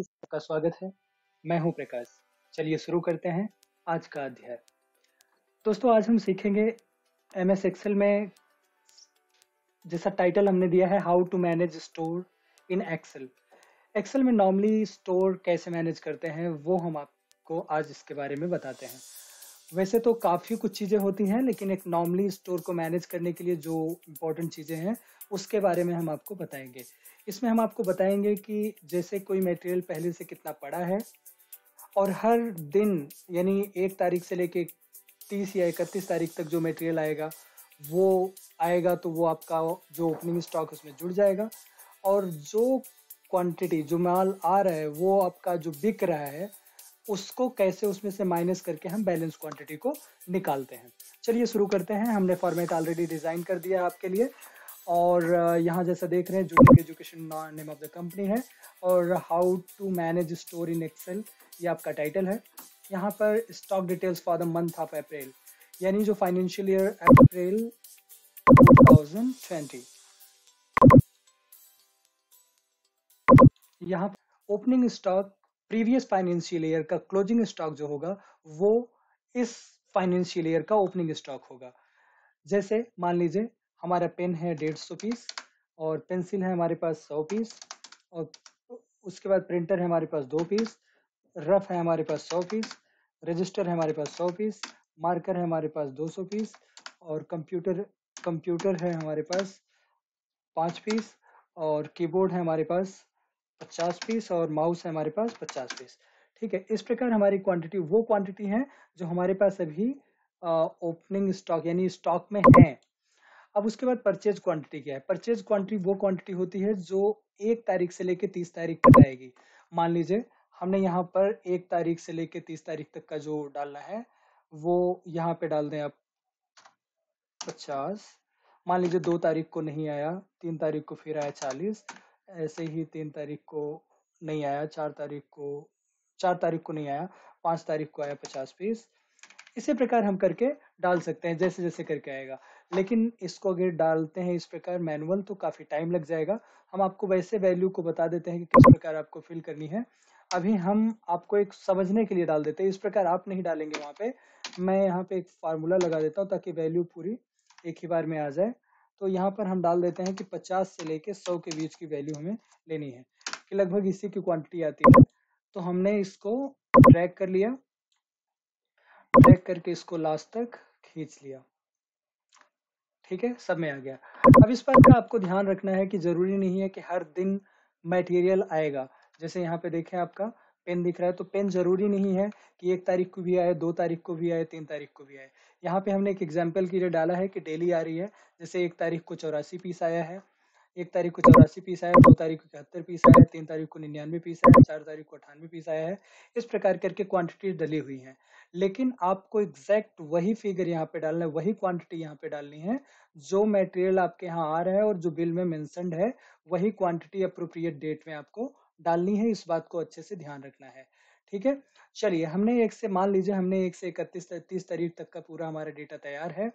का स्वागत है मैं हूं प्रकाश चलिए शुरू करते हैं आज का अध्याय दोस्तों आज हम सीखेंगे एम एस एक्सेल में जैसा टाइटल हमने दिया है how to manage store in Excel Excel में नॉर्मली स्टोर कैसे मैनेज करते हैं वो हम आपको आज इसके बारे में बताते हैं वैसे तो काफ़ी कुछ चीज़ें होती हैं लेकिन एक नॉर्मली स्टोर को मैनेज करने के लिए जो इम्पोर्टेंट चीज़ें हैं उसके बारे में हम आपको बताएंगे इसमें हम आपको बताएंगे कि जैसे कोई मटेरियल पहले से कितना पड़ा है और हर दिन यानी एक तारीख से लेके तीस या इकतीस तारीख तक जो मटेरियल आएगा वो आएगा तो वो आपका जो ओपनिंग स्टॉक उसमें जुड़ जाएगा और जो क्वांटिटी जो माल आ रहा है वो आपका जो बिक रहा है उसको कैसे उसमें से माइनस करके हम बैलेंस क्वांटिटी को निकालते हैं चलिए शुरू करते हैं हमने फॉर्मेट ऑलरेडी डिज़ाइन कर दिया आपके लिए और यहाँ जैसा देख रहे हैं जो education name of the company है और how to manage store in Excel ये आपका टाइटल है यहाँ पर stock details for the month of April यानी जो फाइनेंशियल ईयर अप्रैल 2020 यहाँ opening stock previous financial year का क्लोजिंग स्टॉक जो होगा वो इस फाइनेंशियल ईयर का ओपनिंग स्टॉक होगा जैसे मान लीजिए हमारा पेन है डेढ़ सौ पीस और पेंसिल है हमारे पास सौ पीस और उसके बाद प्रिंटर है हमारे पास दो पीस रफ है हमारे पास सौ पीस रजिस्टर है हमारे पास सौ पीस मार्कर है हमारे पास दो सौ पीस और कंप्यूटर कंप्यूटर है हमारे पास पाँच पीस और कीबोर्ड है हमारे पास पचास पीस और माउस है हमारे पास पचास पीस ठीक है इस प्रकार हमारी क्वांटिटी वो क्वांटिटी है जो हमारे पास अभी ओपनिंग स्टॉक यानी स्टॉक में है अब उसके बाद परचेज क्वांटिटी क्या है परचेज क्वांटिटी वो क्वांटिटी होती है जो एक तारीख से लेकर तीस तारीख तक आएगी मान लीजिए हमने यहाँ पर एक तारीख से लेकर तीस तारीख तक का जो डालना है वो यहाँ पे डाल दें आप पचास मान लीजिए दो तारीख को नहीं आया तीन तारीख को फिर आया चालीस ऐसे ही तीन तारीख को नहीं आया चार तारीख को चार तारीख को नहीं आया पाँच तारीख को आया पचास पीस इसी प्रकार हम करके डाल सकते हैं जैसे जैसे करके आएगा लेकिन इसको अगर डालते हैं इस प्रकार मैनुअल तो काफ़ी टाइम लग जाएगा हम आपको वैसे वैल्यू को बता देते हैं कि किस प्रकार आपको फिल करनी है अभी हम आपको एक समझने के लिए डाल देते हैं इस प्रकार आप नहीं डालेंगे वहाँ पे मैं यहाँ पे एक फार्मूला लगा देता हूँ ताकि वैल्यू पूरी एक ही बार में आ जाए तो यहाँ पर हम डाल देते हैं कि 50 से लेके 100 के बीच की वैल्यू हमें लेनी है कि लगभग इसी की क्वांटिटी आती है तो हमने इसको ट्रैक कर लिया ट्रैक करके इसको लास्ट तक खींच लिया ठीक है सब में आ गया अब इस बात का आपको ध्यान रखना है कि जरूरी नहीं है कि हर दिन मटेरियल आएगा जैसे यहाँ पे देखें आपका पेन दिख रहा है तो पेन जरूरी नहीं है कि एक तारीख को भी आए दो तारीख को भी आए तीन तारीख को भी आए यहाँ पे हमने एक एग्जाम्पल के लिए डाला है कि डेली आ रही है जैसे एक तारीख को चौरासी पीस आया है एक तारीख को चौरासी पीस आया दो तारीख को इकहत्तर पीस आया तीन तारीख को निन्यानवे पीस आया चार तारीख को अठानवे पीस आया है इस प्रकार करके क्वांटिटी डली हुई है लेकिन आपको एग्जैक्ट वही फिगर यहाँ पे डालना है वही क्वांटिटी यहाँ पे डालनी है जो मेटेरियल आपके यहाँ आ रहा है और जो बिल में मेंशनड है वही क्वांटिटी अप्रोप्रिएट डेट में आपको डालनी है इस बात को अच्छे से ध्यान रखना है ठीक है चलिए हमने एक से मान लीजिए हमने एक से इकतीस तीस तारीख तक का पूरा हमारा डेटा तैयार है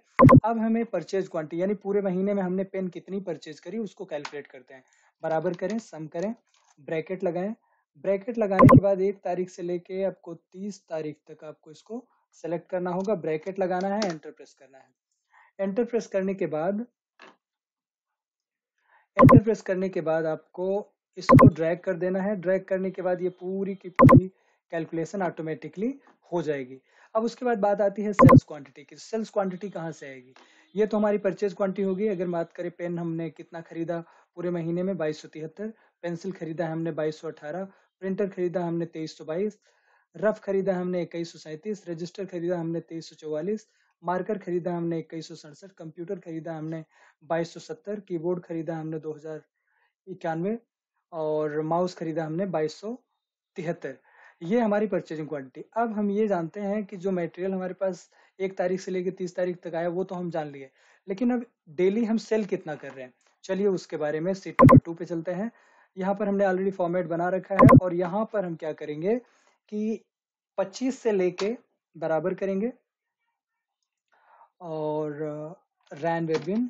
अब हमें परचेज क्वांटिटी यानी पूरे महीने में हमने पेन कितनी परचेज करी उसको कैलकुलेट करते हैं बराबर करें सम करें ब्रैकेट लगाएं ब्रैकेट लगाने के बाद एक तारीख से लेके आपको तीस तारीख तक आपको इसको सेलेक्ट करना होगा ब्रैकेट लगाना है एंटर प्रेस करना है एंटर प्रेस करने के बाद एंटर प्रेस करने के बाद आपको इसको ड्रैग कर देना है ड्रैग करने के बाद ये पूरी की पूरी कैलकुलेशन ऑटोमेटिकली हो जाएगी अब उसके बाद बात आती है सेल्स क्वांटिटी की सेल्स क्वांटिटी कहाँ से आएगी ये तो हमारी परचेज क्वांटिटी होगी अगर बात करें पेन हमने कितना खरीदा पूरे महीने में बाईस पेंसिल खरीदा है हमने बाईस प्रिंटर खरीदा हमने तेईस रफ खरीदा हमने इक्कीस रजिस्टर खरीदा हमने तेईस मार्कर खरीदा हमने इक्कीस कंप्यूटर खरीदा हमने बाईस कीबोर्ड खरीदा हमने दो इक्यानवे और माउस खरीदा हमने बाईस सौ तिहत्तर ये हमारी परचेजिंग क्वांटिटी अब हम ये जानते हैं कि जो मटेरियल हमारे पास एक तारीख से लेकर तीस तारीख तक आया वो तो हम जान लिए लेकिन अब डेली हम सेल कितना कर रहे हैं चलिए उसके बारे में सीट नंबर टू पे चलते हैं यहाँ पर हमने ऑलरेडी फॉर्मेट बना रखा है और यहाँ पर हम क्या करेंगे कि पच्चीस से लेके बराबर करेंगे और रैन uh, वेबिन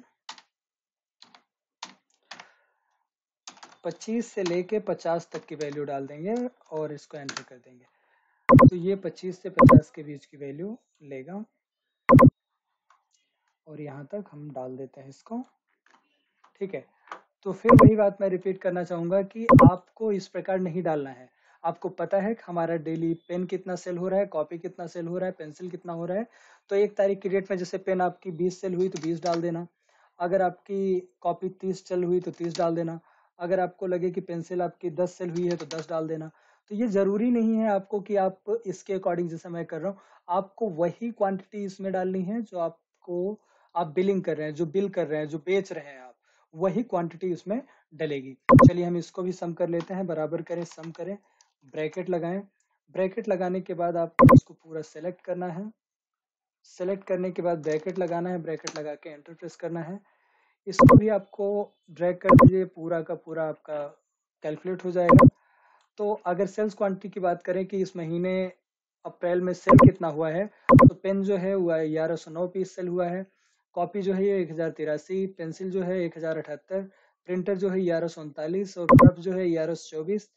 25 से लेके 50 तक की वैल्यू डाल देंगे और इसको एंटर कर देंगे तो ये 25 से 50 के बीच की वैल्यू लेगा और यहाँ तक हम डाल देते हैं इसको ठीक है तो फिर वही बात मैं रिपीट करना चाहूंगा कि आपको इस प्रकार नहीं डालना है आपको पता है कि हमारा डेली पेन कितना सेल हो रहा है कॉपी कितना सेल हो रहा है पेंसिल कितना हो रहा है तो एक तारीख की डेट में जैसे पेन आपकी बीस सेल हुई तो बीस डाल देना अगर आपकी कॉपी तीस सेल हुई तो तीस डाल देना अगर आपको लगे कि पेंसिल आपकी दस सेल हुई है तो दस डाल देना तो ये ज़रूरी नहीं है आपको कि आप इसके अकॉर्डिंग जैसे मैं कर रहा हूँ आपको वही क्वांटिटी इसमें डालनी है जो आपको आप बिलिंग कर रहे हैं जो बिल कर रहे हैं जो बेच रहे हैं आप वही क्वांटिटी उसमें डलेगी चलिए हम इसको भी सम कर लेते हैं बराबर करें सम करें ब्रैकेट लगाएं ब्रैकेट लगाने के बाद आपको इसको पूरा सेलेक्ट करना है सेलेक्ट करने के बाद ब्रैकेट लगाना है ब्रैकेट लगा के एंटर प्रेस करना है इसको भी आपको ड्रैग कर दीजिए पूरा का पूरा आपका कैलकुलेट हो जाएगा तो अगर सेल्स क्वांटिटी की बात करें कि इस महीने अप्रैल में सेल कितना हुआ है तो पेन जो है हुआ है ग्यारह सौ नौ पीस सेल हुआ है कॉपी जो है ये एक हजार तिरासी पेंसिल जो है एक हजार अठहत्तर प्रिंटर जो है ग्यारह सौ उनतालीस और कप जो है ग्यारह सौ चौबीस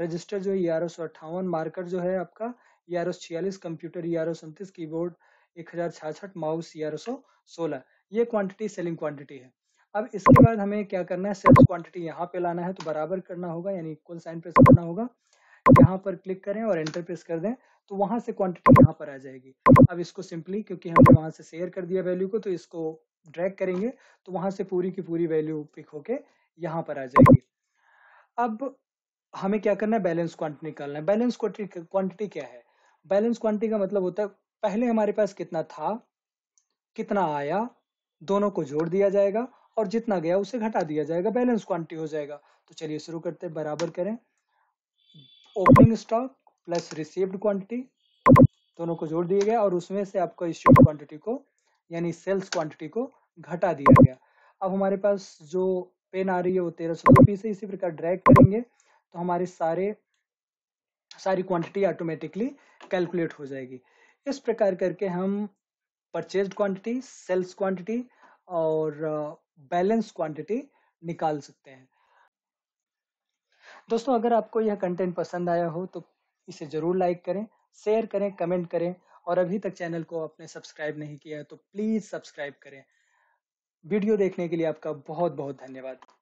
रजिस्टर जो है ग्यारह सौ अट्ठावन मार्कर जो है आपका ग्यारह सौ छियालीस कंप्यूटर ग्यारह सौ उनतीस कीबोर्ड एक हजार छाछठ माउस ग्यारह सौ सोलह ये क्वांटिटी सेलिंग क्वांटिटी है अब इसके बाद हमें क्या करना है सेल्स क्वांटिटी यहाँ पे लाना है तो बराबर करना होगा यानी इक्वल साइन प्रेस करना होगा यहाँ पर क्लिक करें और एंटर प्रेस कर दें तो वहां से क्वांटिटी यहाँ पर आ जाएगी अब इसको सिंपली क्योंकि हमने वहां से शेयर कर दिया वैल्यू को तो इसको ड्रैग करेंगे तो वहां से पूरी की पूरी वैल्यू पिक होके यहाँ पर आ जाएगी अब हमें क्या करना है बैलेंस क्वांटिटी निकालना है बैलेंस क्वांटिटी क्या है बैलेंस क्वांटिटी का मतलब होता है पहले हमारे पास कितना था कितना आया दोनों को जोड़ दिया जाएगा और जितना गया उसे घटा दिया जाएगा बैलेंस क्वांटिटी हो जाएगा तो चलिए शुरू करते हैं बराबर करें opening stock plus received quantity दोनों को जोड़ दिया गया और उसमें से आपको इश्यूड क्वांटिटी को यानी सेल्स क्वांटिटी को घटा दिया गया अब हमारे पास जो पेन आ रही है वो तेरह सौ रुपीस है इसी प्रकार ड्रैग करेंगे तो हमारे सारे सारी क्वांटिटी ऑटोमेटिकली कैलकुलेट हो जाएगी इस प्रकार करके हम परचेज क्वांटिटी सेल्स क्वांटिटी और बैलेंस क्वांटिटी निकाल सकते हैं दोस्तों अगर आपको यह कंटेंट पसंद आया हो तो इसे जरूर लाइक करें शेयर करें कमेंट करें और अभी तक चैनल को आपने सब्सक्राइब नहीं किया है तो प्लीज सब्सक्राइब करें वीडियो देखने के लिए आपका बहुत बहुत धन्यवाद